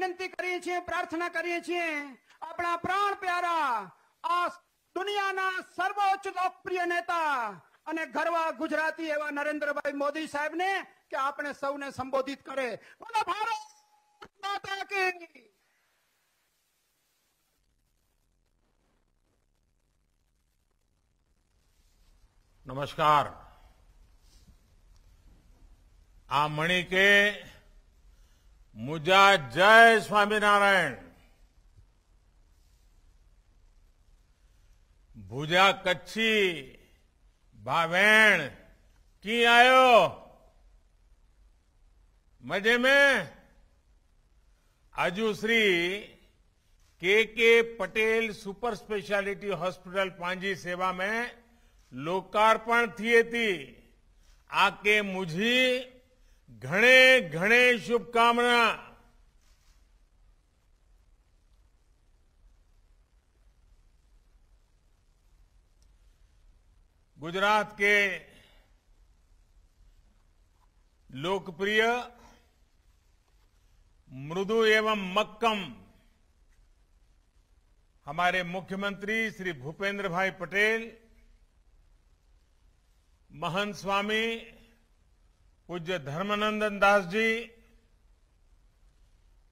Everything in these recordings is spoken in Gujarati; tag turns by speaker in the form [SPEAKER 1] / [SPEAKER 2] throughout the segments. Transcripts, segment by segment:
[SPEAKER 1] વિનંતી કરીએ છીએ પ્રાર્થના કરીએ છીએ આપણા પ્રાણ પ્યારા આ દુનિયાના સર્વોચ્ચ લોકપ્રિય નેતા અને ગરવા ગુજરાતી એવા નરેન્દ્રભાઈ મોદી સાહેબને કે આપણે સૌને સંબોધિત કરે બોલો ભારત નમસ્કાર આ મણી કે मुझा जय स्वामीनारायण भुजा कच्छी भावेण की आयो मजे में आजू श्री के के पटेल सुपर स्पेशलिटी हॉस्पिटल पांजी सेवा में लोकार्पण थिए थी आके मुझी घने घने शुभकामना गुजरात के लोकप्रिय मृदु एवं मक्कम हमारे मुख्यमंत्री श्री भूपेंद्र भाई पटेल महंत स्वामी पूज्य धर्मनंदन दास जी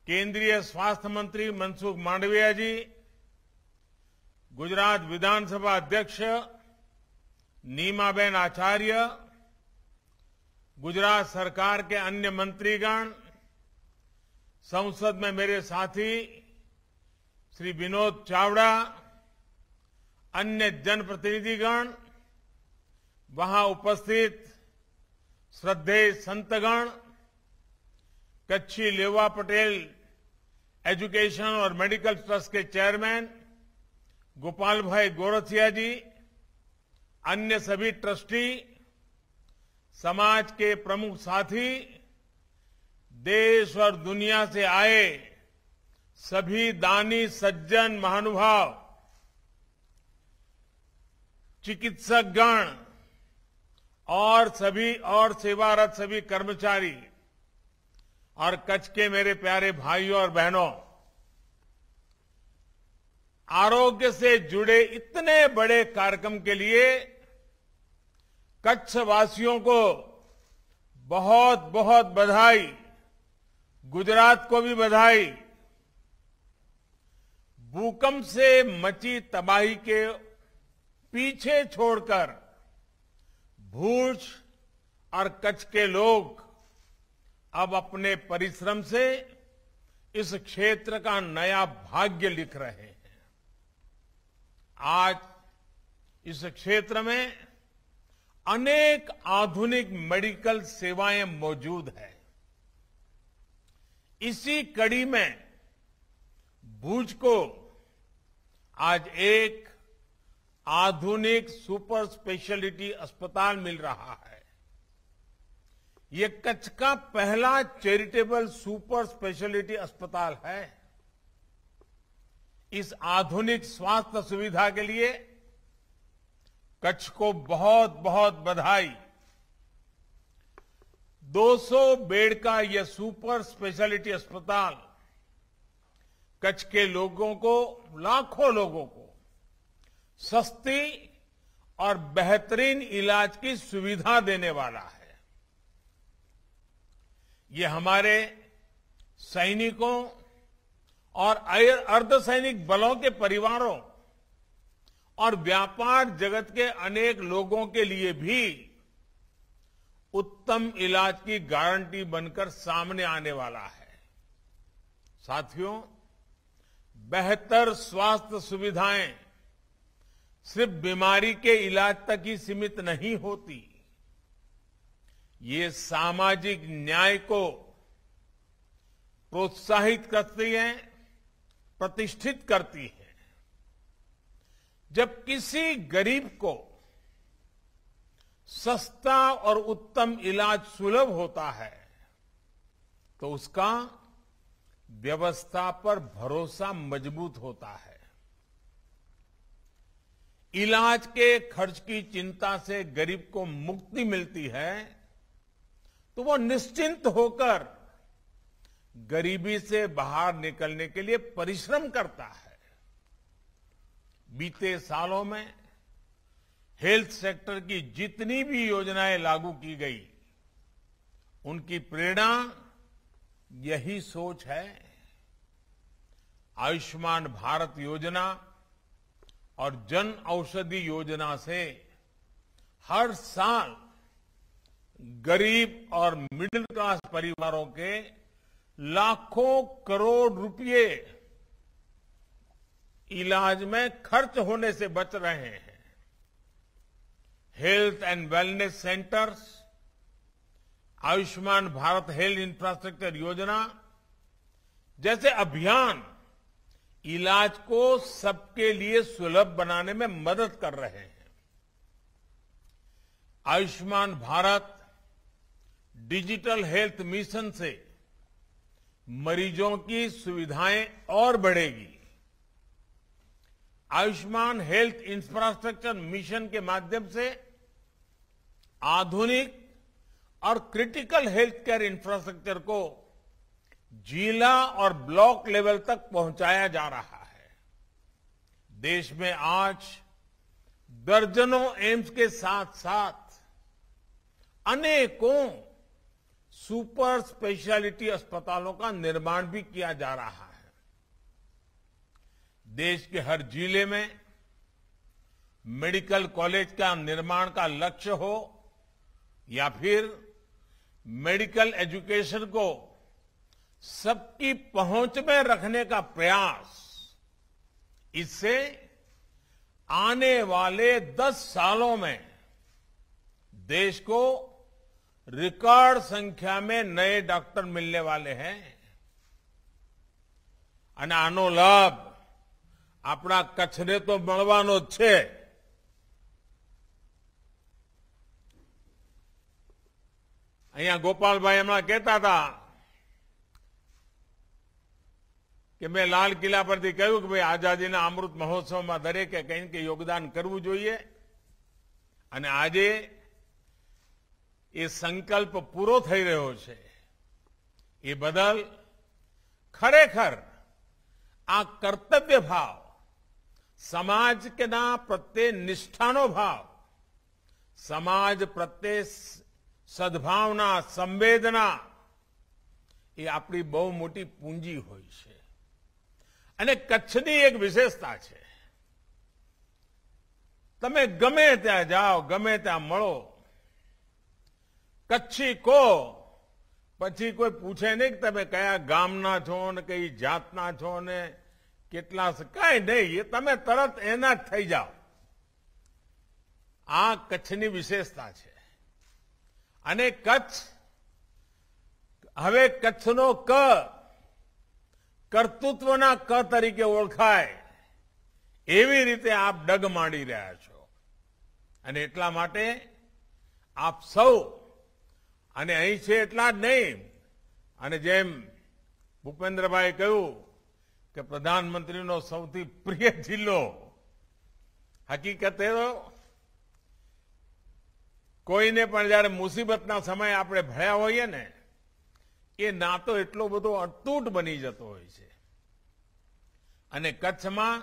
[SPEAKER 1] केंद्रीय स्वास्थ्य मंत्री मनसुख मांडविया जी गुजरात विधानसभा अध्यक्ष नीमाबेन आचार्य गुजरात सरकार के अन्य मंत्रीगण संसद में मेरे साथी श्री विनोद चावड़ा अन्य जनप्रतिनिधिगण वहां उपस्थित श्रद्धे संतगण कच्छी लेवा पटेल एजुकेशन और मेडिकल ट्रस्ट के चेयरमैन गोपाल भाई गोरथिया जी अन्य सभी ट्रस्टी समाज के प्रमुख साथी देश और दुनिया से आए सभी दानी सज्जन महानुभाव चिकित्सक गण और सभी और सेवारत सभी कर्मचारी और कच्छ के मेरे प्यारे भाइयों और बहनों आरोग्य से जुड़े इतने बड़े कार्यक्रम के लिए कच्छ वासियों को बहुत बहुत बधाई गुजरात को भी बधाई भूकंप से मची तबाही के पीछे छोड़कर भूज और कच्छ के लोग अब अपने परिश्रम से इस क्षेत्र का नया भाग्य लिख रहे हैं आज इस क्षेत्र में अनेक आधुनिक मेडिकल सेवाएं मौजूद हैं इसी कड़ी में भूज को आज एक आधुनिक सुपर स्पेशलिटी अस्पताल मिल रहा है ये कच्छ का पहला चैरिटेबल सुपर स्पेशलिटी अस्पताल है इस आधुनिक स्वास्थ्य सुविधा के लिए कच्छ को बहुत बहुत बधाई 200 बेड का यह सुपर स्पेशलिटी अस्पताल कच्छ के लोगों को लाखों लोगों को सस्ती और बेहतरीन इलाज की सुविधा देने वाला है ये हमारे सैनिकों और अर्धसैनिक बलों के परिवारों और व्यापार जगत के अनेक लोगों के लिए भी उत्तम इलाज की गारंटी बनकर सामने आने वाला है साथियों बेहतर स्वास्थ्य सुविधाएं सिर्फ बीमारी के इलाज तक ही सीमित नहीं होती ये सामाजिक न्याय को प्रोत्साहित करती है प्रतिष्ठित करती है जब किसी गरीब को सस्ता और उत्तम इलाज सुलभ होता है तो उसका व्यवस्था पर भरोसा मजबूत होता है इलाज के खर्च की चिंता से गरीब को मुक्ति मिलती है तो वो निश्चिंत होकर गरीबी से बाहर निकलने के लिए परिश्रम करता है बीते सालों में हेल्थ सेक्टर की जितनी भी योजनाएं लागू की गई उनकी प्रेरणा यही सोच है आयुष्मान भारत योजना और जन औषधि योजना से हर साल गरीब और मिडिल क्लास परिवारों के लाखों करोड़ रुपए इलाज में खर्च होने से बच रहे हैं health and wellness centres Ayushman Bharat health infrastructure योजना जैसे अभियान इलाज को सबके लिए सुलभ बनाने में मदद कर रहे हैं Ayushman Bharat digital health mission से मरीजों की सुविधाएं और बढ़ेगी आयुष्मान हेल्थ इंफ्रास्ट्रक्चर मिशन के माध्यम से आधुनिक और क्रिटिकल हेल्थ केयर इंफ्रास्ट्रक्चर को जिला और ब्लॉक लेवल तक पहुंचाया जा रहा है देश में आज दर्जनों एम्स के साथ साथ अनेकों सुपर स्पेशलिटी अस्पतालों का निर्माण भी किया जा रहा है देश के हर जिले में मेडिकल कॉलेज का निर्माण का लक्ष्य हो या फिर मेडिकल एजुकेशन को सबकी पहुंच में रखने का प्रयास इससे आने वाले दस सालों में देश को रिकॉर्ड संख्या में नए डॉक्टर मिलने वाले हैं अने आनो लाभ अपना કચ્છને તો મળવાનો જ છે गोपाल भाई हमें कहता था કે મેં લાલ કિલ્લા પરથી કહ્યું કે ભાઈ આઝાદીના અમૃત મહોત્સવમાં દરેકે કંઈ કે યોગદાન કરવું જોઈએ અને આજે એ સંકલ્પ પૂરો થઈ રહ્યો છે એ બદલ ખરેખર આ કર્તવ્ય ભાવ સમાજ કેના પ્રત્યે નિષ્ઠાનો ભાવ સમાજ પ્રત્યે સદભાવના સંવેદના એ આપણી બહુ મોટી પૂંજી હોય છે અને કચ્છની એક વિશેષતા છે તમે ગમે ત્યાં જાઓ ગમે ત્યાં મળો કચ્છી કો પછી કોઈ પૂછે નહીં કે તમે કયા ગામના છો ને કઈ જાતના છો ને કેટલા કાંઈ નહીં તમે તરત એના જ થઈ જાઓ આ કચ્છની વિશેષતા છે અને કચ્છ હવે કચ્છનો ક કર્તૃત્વના ક તરીકે ઓળખાય એવી રીતે આપ ડગ માંડી રહ્યા છો અને એટલા માટે આપ સૌ અને અહીં છે એટલા જ નહીં અને જેમ ભૂપેન્દ્રભાઈ કહ્યું કે પ્રધાનમંત્રીનો સૌથી પ્રિય જિલ્લો હકીકત હકીકતે કોઈને પણ જ્યારે મુસીબતના સમયે આપણે ભળ્યા હોઈએ ને એ નાતો એટલો બધો અતૂટ બની જતો હોય છે અને કચ્છમાં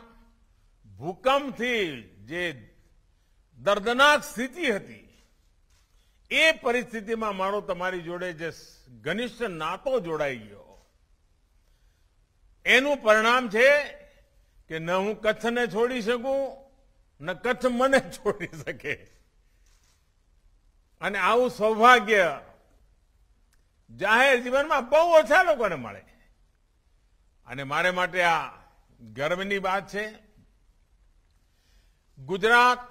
[SPEAKER 1] ભૂકંપથી જે દર્દનાક સ્થિતિ હતી એ પરિસ્થિતિમાં મારો તમારી જોડે જે ઘનિષ્ઠ નાતો જોડાઈ ગયો એનું પરિણામ છે કે ન હું કચ્છને છોડી શકું ન કચ્છ મને છોડી શકે અને આવું સૌભાગ્ય જાહેર જીવનમાં બહુ ઓછા લોકોને મળે અને મારે માટે આ ગર્વની વાત છે ગુજરાત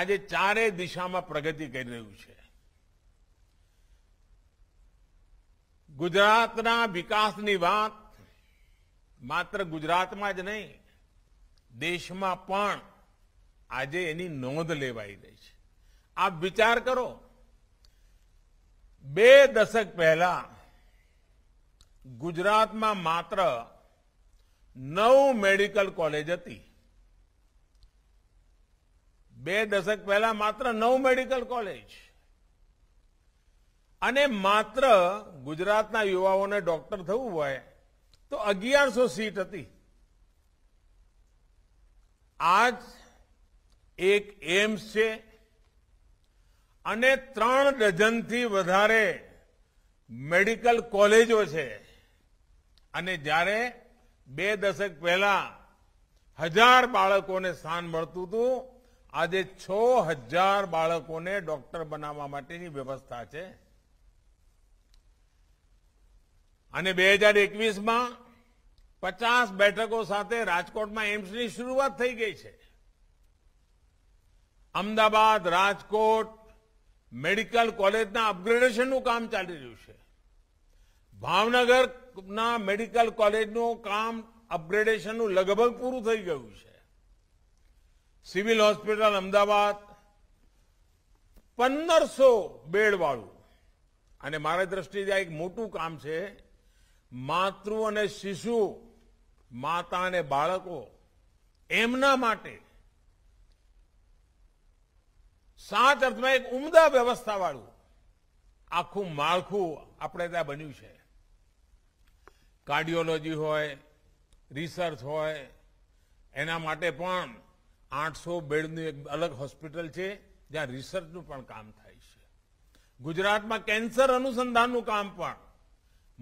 [SPEAKER 1] આજે ચારે દિશામાં પ્રગતિ કરી રહ્યું છે ગુજરાતના વિકાસની વાત માત્ર ગુજરાતમાં જ નહીં દેશમાં પણ આજે એની નોંધ લેવાઈ રહી છે આપ વિચાર કરો બે દશક પહેલા ગુજરાતમાં માત્ર નવ મેડિકલ કોલેજ હતી બે દશક પહેલા માત્ર નવ મેડિકલ કોલેજ અને માત્ર ગુજરાતના યુવાઓને ડોક્ટર થવું હોય તો અગિયારસો સીટ હતી આજ એક એમ્સ છે અને ત્રણ ડઝનથી વધારે મેડિકલ કોલેજો છે અને જ્યારે બે દશક પહેલા હજાર બાળકોને સ્થાન મળતું હતું આજે છ હજાર બાળકોને ડોક્ટર બનાવવા માટેની વ્યવસ્થા છે અને બે હજાર એકવીસમાં પચાસ બેઠકો સાથે રાજકોટમાં એમ્સની શરૂઆત થઈ ગઈ છે અમદાવાદ રાજકોટ મેડિકલ કોલેજના અપગ્રેડેશનનું કામ ચાલી રહ્યું છે ભાવનગરના મેડિકલ કોલેજનું કામ અપગ્રેડેશનનું લગભગ પૂરું થઈ ગયું છે સિવિલ હોસ્પિટલ અમદાવાદ પંદરસો બેડવાળું અને મારી દ્રષ્ટિએ આ એક મોટું કામ છે માતૃ અને શિશુ માતા અને બાળકો એમના માટે સાત અર્થમાં એક ઉમદા વ્યવસ્થાવાળું આખું માળખું આપણે ત્યાં બન્યું છે કાર્ડિયોલોજી હોય રિસર્ચ હોય એના માટે પણ આઠસો બેડનું એક અલગ હોસ્પિટલ છે જ્યાં રિસર્ચનું પણ કામ થાય છે ગુજરાતમાં કેન્સર અનુસંધાનનું કામ પણ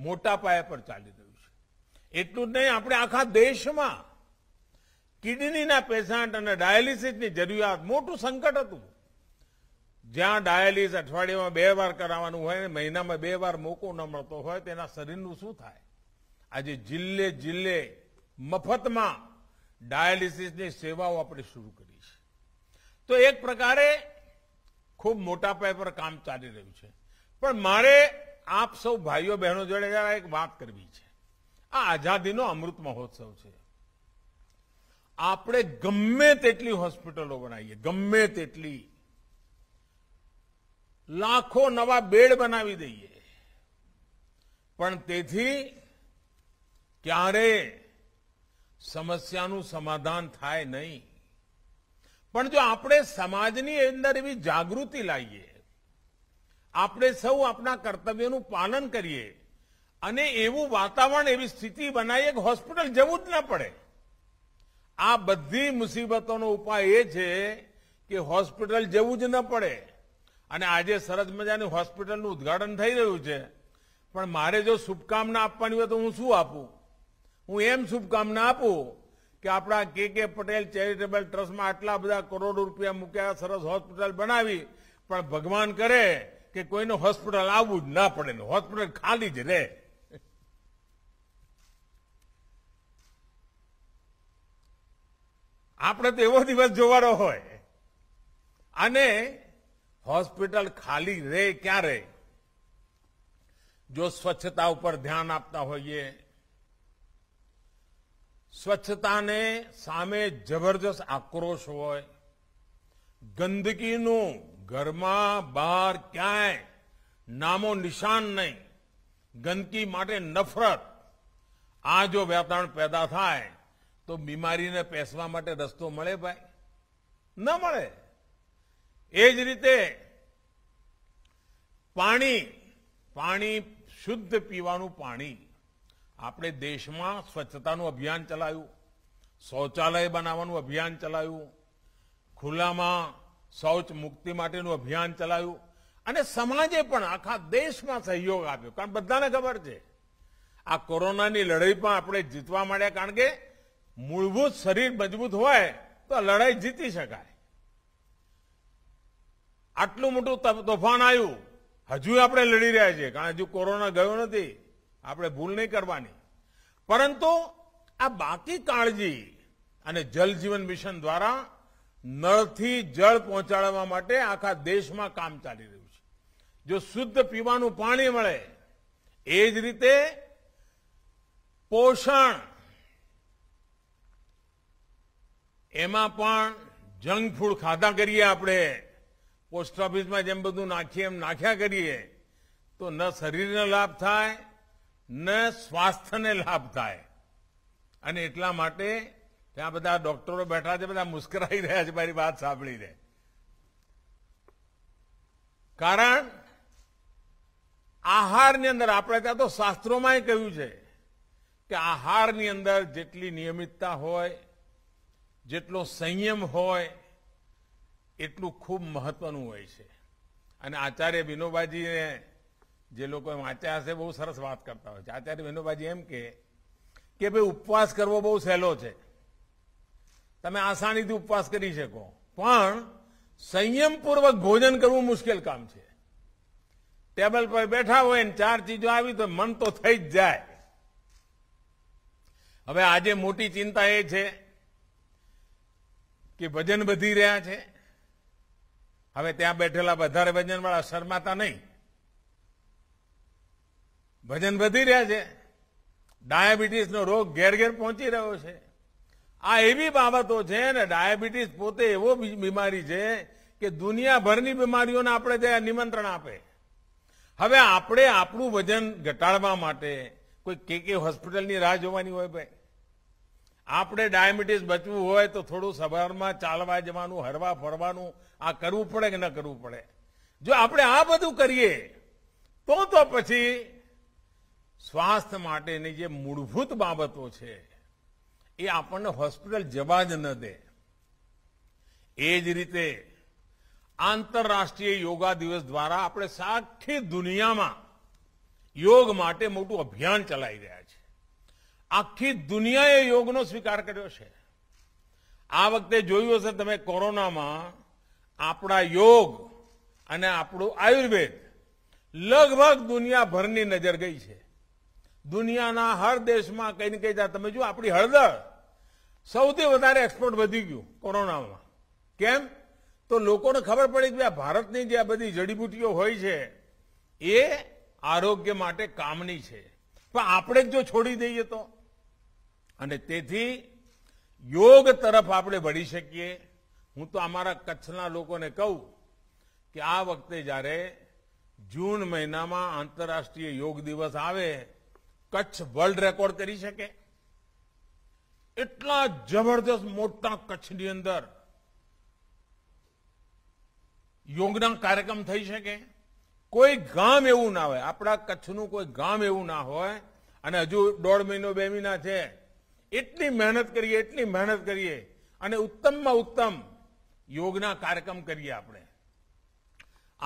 [SPEAKER 1] મોટા પાયા પર ચાલી રહ્યું છે એટલું જ નહીં આપણે આખા દેશમાં કિડનીના પેશન્ટ અને ડાયાલિસિસની જરૂરિયાત મોટું સંકટ હતું જ્યાં ડાયાલિસ અઠવાડિયામાં બે વાર કરાવવાનું હોય અને મહિનામાં બે વાર મોકો ન મળતો હોય તેના શરીરનું શું થાય આજે જિલ્લે જિલ્લે મફતમાં ડાયાલિસિસની સેવાઓ આપણે શરૂ કરી છે તો એક પ્રકારે ખૂબ મોટા પાય પર કામ ચાલી રહ્યું છે પણ મારે આપ સૌ ભાઈઓ બહેનો જોડે જરા એક વાત કરવી છે આ આઝાદીનો અમૃત મહોત્સવ છે આપણે ગમે તેટલી હોસ્પિટલો બનાવીએ ગમે તેટલી લાખો નવા બેડ બનાવી દઈએ પણ તેથી ક્યારે સમસ્યાનું સમાધાન થાય નહીં પણ જો આપણે સમાજની અંદર એવી જાગૃતિ લાવીએ આપણે સૌ આપણા કર્તવ્યનું પાલન કરીએ અને એવું વાતાવરણ એવી સ્થિતિ બનાવીએ કે હોસ્પિટલ જવું જ ના પડે આ બધી મુસીબતોનો ઉપાય એ છે કે હોસ્પિટલ જવું જ ન પડે અને આજે સરસ મજાની હોસ્પિટલનું ઉદઘાટન થઈ રહ્યું છે પણ મારે જો શુભકામના આપવાની હોય તો હું શું આપું હું એમ શુભકામના આપું કે આપણા કે કે પટેલ ચેરિટેબલ ટ્રસ્ટમાં આટલા બધા કરોડ રૂપિયા મૂક્યા સરસ હોસ્પિટલ બનાવી પણ ભગવાન કરે કે કોઈનું હોસ્પિટલ આવવું જ ના પડે હોસ્પિટલ ખાલી જ રહે આપણે તો એવો દિવસ જોવાનો હોય અને હોસ્પિટલ ખાલી રહે ક્યારે જો સ્વચ્છતા ઉપર ધ્યાન આપતા હોઈએ સ્વચ્છતાને સામે જબરજસ્ત આક્રોશ હોય ગંદકીનું ઘરમાં બહાર ક્યાંય નામો નિશાન નહીં ગંદકી માટે નફરત આ જો વ્યાપરણ પેદા થાય તો બીમારીને પેસવા માટે રસ્તો મળે ભાઈ ન મળે એ જ રીતે પાણી પાણી શુદ્ધ પીવાનું પાણી આપણે દેશમાં સ્વચ્છતાનું અભિયાન ચલાવ્યું શૌચાલય બનાવવાનું અભિયાન ચલાવ્યું ખુલ્લામાં શૌચ મુક્તિ માટેનું અભિયાન ચલાવ્યું અને સમાજે પણ આખા દેશમાં સહયોગ આપ્યો કારણ બધાને ખબર છે આ કોરોનાની લડાઈ પણ આપણે જીતવા માંડ્યા કારણ કે મૂળભૂત શરીર મજબૂત હોય તો લડાઈ જીતી શકાય આટલું મોટું તોફાન આવ્યું હજુ આપણે લડી રહ્યા છીએ કારણ હજુ કોરોના ગયો નથી આપણે ભૂલ નહીં કરવાની પરંતુ આ બાકી કાળજી અને જલ જીવન મિશન દ્વારા નળથી જળ પહોંચાડવા માટે આખા દેશમાં કામ ચાલી રહ્યું છે જો શુદ્ધ પીવાનું પાણી મળે એ જ રીતે પોષણ એમાં પણ જંક ફૂડ ખાધા કરીએ આપણે પોસ્ટ ઓફિસમાં જેમ બધું નાખીએ એમ નાખ્યા કરીએ તો ન શરીરને લાભ થાય ન સ્વાસ્થ્યને લાભ થાય અને એટલા માટે ત્યાં બધા ડોક્ટરો બેઠા છે બધા મુસ્કરાઈ રહ્યા છે મારી વાત સાંભળીને કારણ આહારની અંદર આપણે ત્યાં તો શાસ્ત્રોમાં કહ્યું છે કે આહારની અંદર જેટલી નિયમિતતા હોય જેટલો સંયમ હોય એટલું ખૂબ મહત્વનું હોય છે અને આચાર્ય વિનોબાજીને જે લોકો વાંચ્યા હશે બહુ સરસ વાત કરતા હોય છે આચાર્ય વિનોબાજી એમ કે કે ભાઈ ઉપવાસ કરવો બહુ સહેલો છે તમે આસાનીથી ઉપવાસ કરી શકો પણ સંયમપૂર્વક ભોજન કરવું મુશ્કેલ કામ છે ટેબલ પર બેઠા હોય ને ચાર ચીજો આવી તો મન તો થઈ જ જાય હવે આજે મોટી ચિંતા એ છે કે વજન વધી રહ્યા છે હવે ત્યાં બેઠેલા વધારે ભજનવાળા શરમાતા નહીં ભજન વધી રહ્યા છે ડાયાબિટીસનો રોગ ઘેર ઘેર પહોંચી રહ્યો છે આ એવી બાબતો છે ને ડાયાબિટીસ પોતે એવો બીમારી છે કે દુનિયાભરની બીમારીઓને આપણે ત્યાં નિમંત્રણ આપે હવે આપણે આપણું વજન ઘટાડવા માટે કોઈ કે કે હોસ્પિટલની રાહ જોવાની હોય ભાઈ આપણે ડાયાબિટીસ બચવું હોય તો થોડું સવારમાં ચાલવા જવાનું હરવા ફરવાનું આ કરવું પડે કે ન કરવું પડે જો આપણે આ બધું કરીએ તો તો પછી સ્વાસ્થ્ય માટેની જે મૂળભૂત બાબતો છે એ આપણને હોસ્પિટલ જવા જ ન દે એ જ રીતે આંતરરાષ્ટ્રીય યોગા દિવસ દ્વારા આપણે સાખી દુનિયામાં યોગ માટે મોટું અભિયાન ચલાવી રહ્યા છે આખી દુનિયાએ યોગનો સ્વીકાર કર્યો છે આ વખતે જોયું હશે તમે કોરોનામાં આપણા યોગ અને આપણું આયુર્વેદ લગભગ દુનિયાભરની નજર ગઈ છે દુનિયાના હર દેશમાં કંઈ ને કંઈ તમે જો આપણી હળદર સૌથી વધારે એક્સપોર્ટ વધી ગયું કોરોનામાં કેમ તો લોકોને ખબર પડી કે આ ભારતની જે આ બધી જડીબુટીઓ હોય છે એ આરોગ્ય માટે કામની છે પણ આપણે જો છોડી દઈએ તો અને તેથી યોગ તરફ આપણે વળી શકીએ હું તો અમારા કચ્છના લોકોને કહું કે આ વખતે જ્યારે જૂન મહિનામાં આંતરરાષ્ટ્રીય યોગ દિવસ આવે કચ્છ વર્લ્ડ રેકોર્ડ કરી શકે એટલા જબરદસ્ત મોટા કચ્છની અંદર યોગના કાર્યક્રમ થઈ શકે કોઈ ગામ એવું ના હોય આપણા કચ્છનું કોઈ ગામ એવું ના હોય અને હજુ દોઢ મહિનો બે મહિના છે એટલી મહેનત કરીએ એટલી મહેનત કરીએ અને ઉત્તમમાં ઉત્તમ યોગના કાર્યક્રમ કરીએ આપણે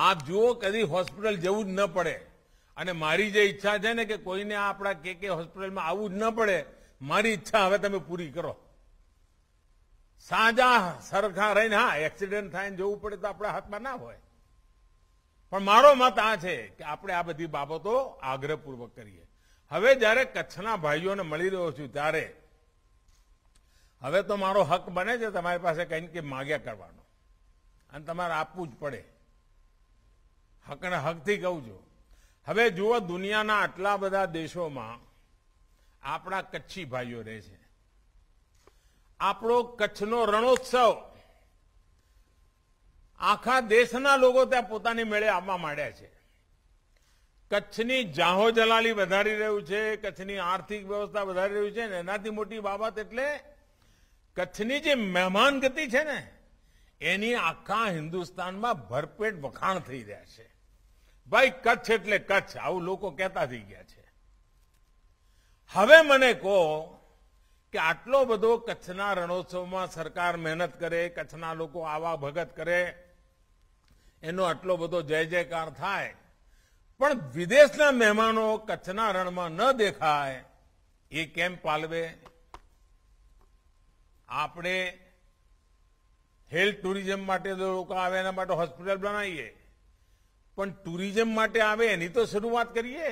[SPEAKER 1] આપ જુઓ કદી હોસ્પિટલ જવું જ ન પડે અને મારી જે ઈચ્છા છે ને કે કોઈને આપણા કે કે હોસ્પિટલમાં આવવું જ ન પડે મારી ઈચ્છા હવે તમે પૂરી કરો સાજા સરખા રહીને હા એક્સિડન્ટ થાય ને જવું પડે તો આપણા હાથમાં ના હોય પણ મારો મત આ છે કે આપણે આ બધી બાબતો આગ્રહપૂર્વક કરીએ હવે જ્યારે કચ્છના ભાઈઓને મળી રહ્યો છું ત્યારે હવે તો મારો હક બને છે તમારી પાસે કંઈ કે માગ્યા કરવાનો અને તમારે આપવું જ પડે હકને હકથી કહું છું હવે જુઓ દુનિયાના આટલા બધા દેશોમાં આપણા કચ્છી ભાઈઓ રહે છે આપણો કચ્છનો રણોત્સવ આખા દેશના લોકો ત્યાં પોતાની મેળે આવવા માંડ્યા છે કચ્છની જાહોજલાલી વધારી રહ્યું છે કચ્છની આર્થિક વ્યવસ્થા વધારી રહ્યું છે ને એનાથી મોટી બાબત એટલે કચ્છની જે મહેમાન ગતિ છે ને એની આખા હિન્દુસ્તાનમાં ભરપેટ વખાણ થઈ રહ્યા છે ભાઈ કચ્છ એટલે કચ્છ આવું લોકો કહેતા થઈ ગયા છે હવે મને કહો કે આટલો બધો કચ્છના રણોત્સવમાં સરકાર મહેનત કરે કચ્છના લોકો આવા ભગત કરે એનો આટલો બધો જય જયકાર થાય પણ વિદેશના મહેમાનો કચ્છના રણમાં ન દેખાય એ કેમ પાલવે આપણે હેલ્થ ટુરિઝમ માટે લોકો આવે એના માટે હોસ્પિટલ બનાવીએ પણ ટુરિઝમ માટે આવે એની તો શરૂઆત કરીએ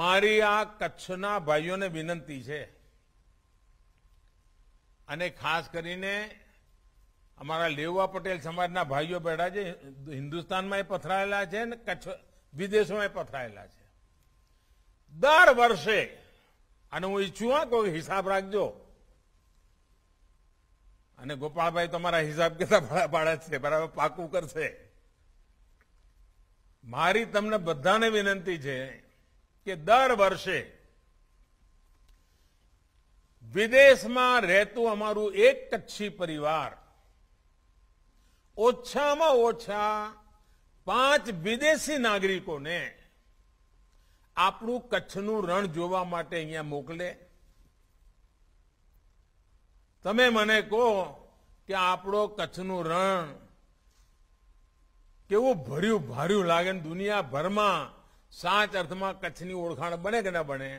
[SPEAKER 1] મારી આ કચ્છના ભાઈઓને વિનંતી છે અને ખાસ કરીને અમારા લેવા પટેલ સમાજના ભાઈઓ બેઠા છે હિન્દુસ્તાનમાં એ પથરાયેલા છે અને કચ્છ વિદેશોમાં એ પથરાયેલા છે દર વર્ષે અને હું ઈચ્છું હા કોઈ હિસાબ રાખજો અને ગોપાળભાઈ તમારા હિસાબ કિતાબ ભાડા છે બરાબર પાકું કરશે મારી તમને બધાને વિનંતી છે કે દર વર્ષે વિદેશમાં રહેતું અમારું એક કચ્છી પરિવાર ઓછામાં ઓછા પાંચ વિદેશી નાગરિકોને આપણું કચ્છનું રણ જોવા માટે અહીંયા મોકલે તમે મને કહો કે આપણો કચ્છનું રણ કેવું ભર્યું ભાર્યું લાગે ને દુનિયાભરમાં સાચ અર્થમાં કચ્છની ઓળખાણ બને કે ન બને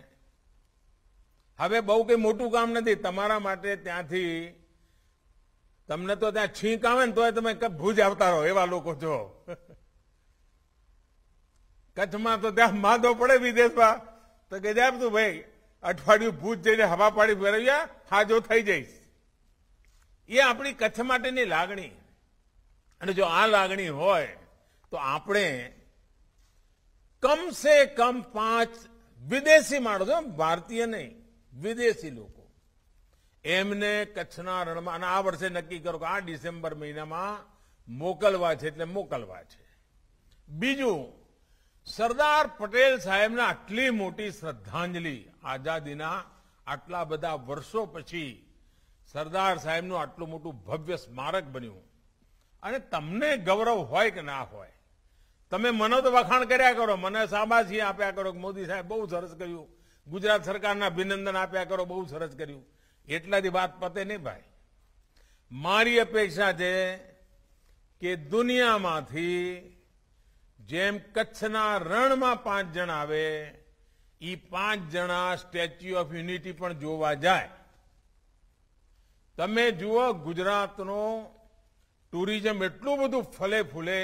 [SPEAKER 1] હવે બહુ કંઈ મોટું કામ નથી તમારા માટે ત્યાંથી તમને તો ત્યાં છીંક આવે ને તોય તમે ભુજ આવતા રહો એવા લોકો છો કચ્છમાં તો ત્યાં માધો પડે વિદેશમાં તો કે જાપ ભાઈ અઠવાડિયું ભૂજ જઈને હવા પાડી ફેરવ્યા હાજો થઈ જઈશ એ આપણી કચ્છ માટેની લાગણી અને જો આ લાગણી હોય તો આપણે કમસે કમ પાંચ વિદેશી માણસો ભારતીય નહીં વિદેશી લોકો એમને કચ્છના રણમાં અને આ વર્ષે નક્કી કરો કે આ ડિસેમ્બર મહિનામાં મોકલવા છે એટલે મોકલવા છે બીજું સરદાર પટેલ સાહેબને આટલી મોટી શ્રદ્ધાંજલિ આઝાદીના આટલા બધા વર્ષો પછી સરદાર સાહેબનું આટલું મોટું ભવ્ય સ્મારક બન્યું અને તમને ગૌરવ હોય કે ના હોય તમે મને તો વખાણ કર્યા કરો મને સાબાસી આપ્યા કરો કે મોદી સાહેબ બહુ સરસ કર્યું ગુજરાત સરકારના અભિનંદન આપ્યા કરો બહુ સરસ કર્યું એટલાથી વાત પતે નહીં ભાઈ મારી અપેક્ષા છે કે દુનિયામાંથી જેમ કચ્છના રણમાં પાંચ જણ આવે એ પાંચ જણા સ્ટેચ્યુ ઓફ યુનિટી પણ જોવા જાય તમે જુઓ ગુજરાતનો ટુરિઝમ એટલું બધું ફલે ફૂલે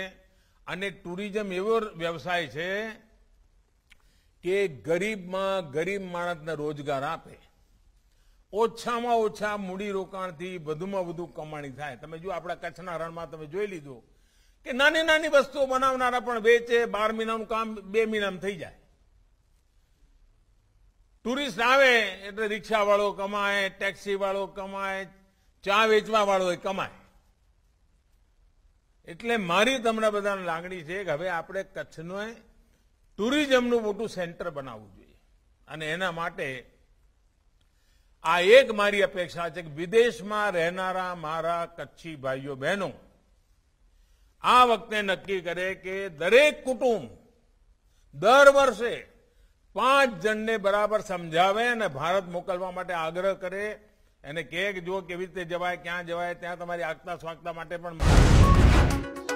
[SPEAKER 1] અને ટુરિઝમ એવો વ્યવસાય છે કે ગરીબમાં ગરીબ માણસને રોજગાર આપે ઓછામાં ઓછા મૂડીરોકાણથી વધુમાં વધુ કમાણી થાય તમે જો આપણા કચ્છના રણમાં તમે જોઈ લીધો કે નાની નાની વસ્તુઓ બનાવનારા પણ વેચે બાર મહિનાનું કામ બે મહિનામાં થઈ જાય ટુરિસ્ટ આવે એટલે રિક્ષાવાળો કમાય ટેક્સીવાળો કમાય ચા વેચવા વાળો એ કમાય એટલે મારી તમને બધાને લાગણી છે કે હવે આપણે કચ્છને ટુરિઝમનું મોટું સેન્ટર બનાવવું જોઈએ અને એના માટે આ એક મારી અપેક્ષા છે કે વિદેશમાં રહેનારા મારા કચ્છી ભાઈઓ બહેનો આ વખતે નક્કી કરે કે દરેક કુટુંબ દર વર્ષે પાંચ જણને બરાબર સમજાવે અને ભારત મોકલવા માટે આગ્રહ કરે એને કે જો કેવી રીતે જવાય ક્યાં જવાય ત્યાં તમારી આગતા સ્વાગતા માટે પણ